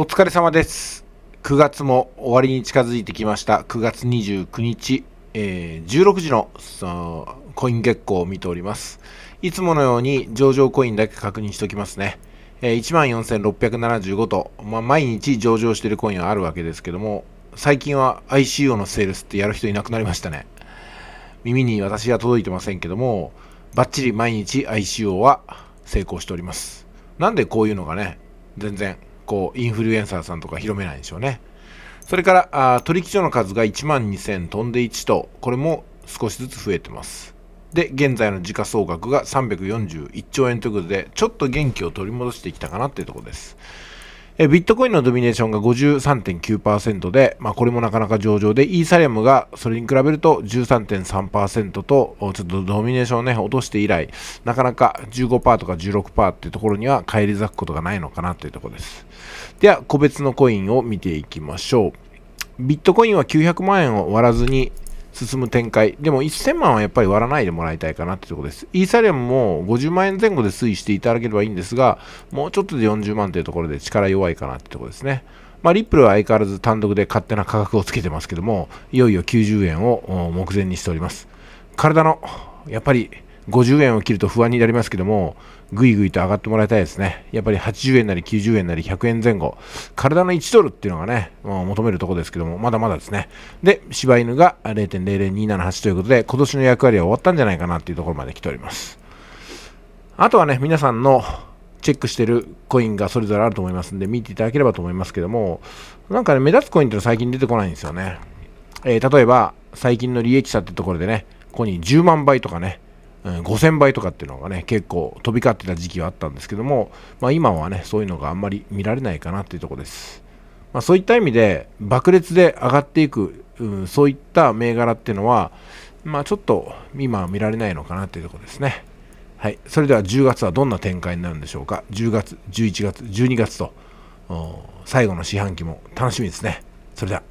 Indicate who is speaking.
Speaker 1: お疲れ様です。9月も終わりに近づいてきました。9月29日、えー、16時のコイン月光を見ております。いつものように上場コインだけ確認しておきますね。えー、14,675と、まあ、毎日上場しているコインはあるわけですけども、最近は ICO のセールスってやる人いなくなりましたね。耳に私は届いてませんけども、バッチリ毎日 ICO は成功しております。なんでこういうのがね、全然こう、インフルエンサーさんとか広めないんでしょうね。それから、あ取引所の数が1万2000飛んで1と、これも少しずつ増えてます。で、現在の時価総額が341兆円ということで、ちょっと元気を取り戻してきたかなっていうところです。えビットコインのドミネーションが53.9%で、まあ、これもなかなか上場で、イーサリアムがそれに比べると13.3%と、ちょっとドミネーションをね、落として以来、なかなか15%とか16%っていうところには返り咲くことがないのかなというところです。では、個別のコインを見ていきましょう。ビットコインは900万円を割らずに、進む展開。でも1000万はやっぱり割らないでもらいたいかなってとこです。イーサリアムも50万円前後で推移していただければいいんですが、もうちょっとで40万というところで力弱いかなってとこですね。まあ、リップルは相変わらず単独で勝手な価格をつけてますけども、いよいよ90円を目前にしております。体の、やっぱり、50円を切ると不安になりますけども、ぐいぐいと上がってもらいたいですね。やっぱり80円なり90円なり100円前後、体の1ドルっていうのがね、もう求めるところですけども、まだまだですね。で、柴犬が0.00278ということで、今年の役割は終わったんじゃないかなっていうところまで来ております。あとはね、皆さんのチェックしてるコインがそれぞれあると思いますんで、見ていただければと思いますけども、なんかね、目立つコインってのは最近出てこないんですよね。えー、例えば、最近の利益者ってところでね、ここに10万倍とかね、5000倍とかっていうのがね結構飛び交ってた時期はあったんですけども、まあ、今はねそういうのがあんまり見られないかなっていうとこです、まあ、そういった意味で爆裂で上がっていく、うん、そういった銘柄っていうのは、まあ、ちょっと今は見られないのかなっていうとこですねはい、それでは10月はどんな展開になるんでしょうか10月11月12月と最後の四半期も楽しみですねそれでは